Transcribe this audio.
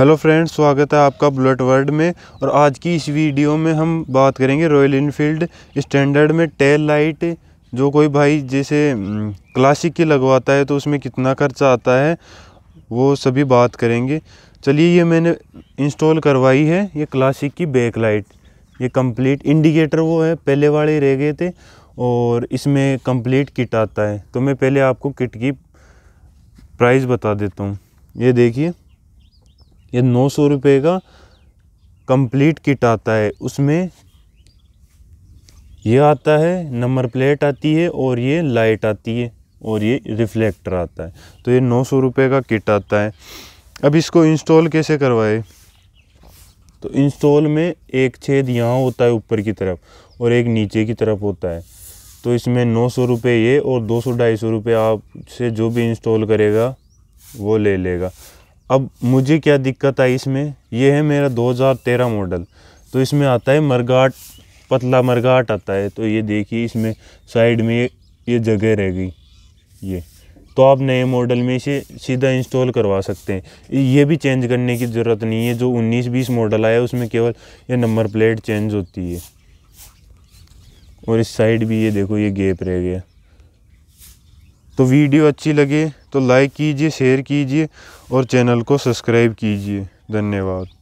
hello friends स्वागत है आपका बुलेट वर्ल्ड में और आज की इस वीडियो में हम बात करेंगे रॉयल इनफील्ड स्टैंडर्ड में टेल लाइट जो कोई भाई जैसे क्लासिक की लगवाता है तो उसमें कितना खर्चा आता है वो सभी बात करेंगे चलिए ये मैंने इंस्टॉल करवाई है ये क्लासिक की बैक लाइट ये कंप्लीट इंडिकेटर वो है पहले वाले रह गए थे और इसमें कम्प्लीट किट आता है तो मैं पहले आपको किट की प्राइस बता देता हूँ ये देखिए ये नौ सौ रुपये का कंप्लीट किट आता है उसमें ये आता है नंबर प्लेट आती है और ये लाइट आती है और ये रिफ्लेक्टर आता है तो ये नौ सौ रुपये का किट आता है अब इसको इंस्टॉल कैसे करवाए तो इंस्टॉल में एक छेद यहाँ होता है ऊपर की तरफ और एक नीचे की तरफ होता है तो इसमें नौ सौ रुपये ये और दो सौ ढाई सौ रुपये आपसे जो भी इंस्टॉल करेगा वो ले लेगा अब मुझे क्या दिक्कत आई इसमें यह है मेरा 2013 मॉडल तो इसमें आता है मरगाट पतला मरगाट आता है तो ये देखिए इसमें साइड में ये जगह रह गई ये तो आप नए मॉडल में इसे सीधा इंस्टॉल करवा सकते हैं ये भी चेंज करने की ज़रूरत नहीं है जो 19-20 मॉडल आया उसमें केवल ये नंबर प्लेट चेंज होती है और इस साइड भी ये देखो ये गेप रह गया तो वीडियो अच्छी लगे तो लाइक कीजिए शेयर कीजिए और चैनल को सब्सक्राइब कीजिए धन्यवाद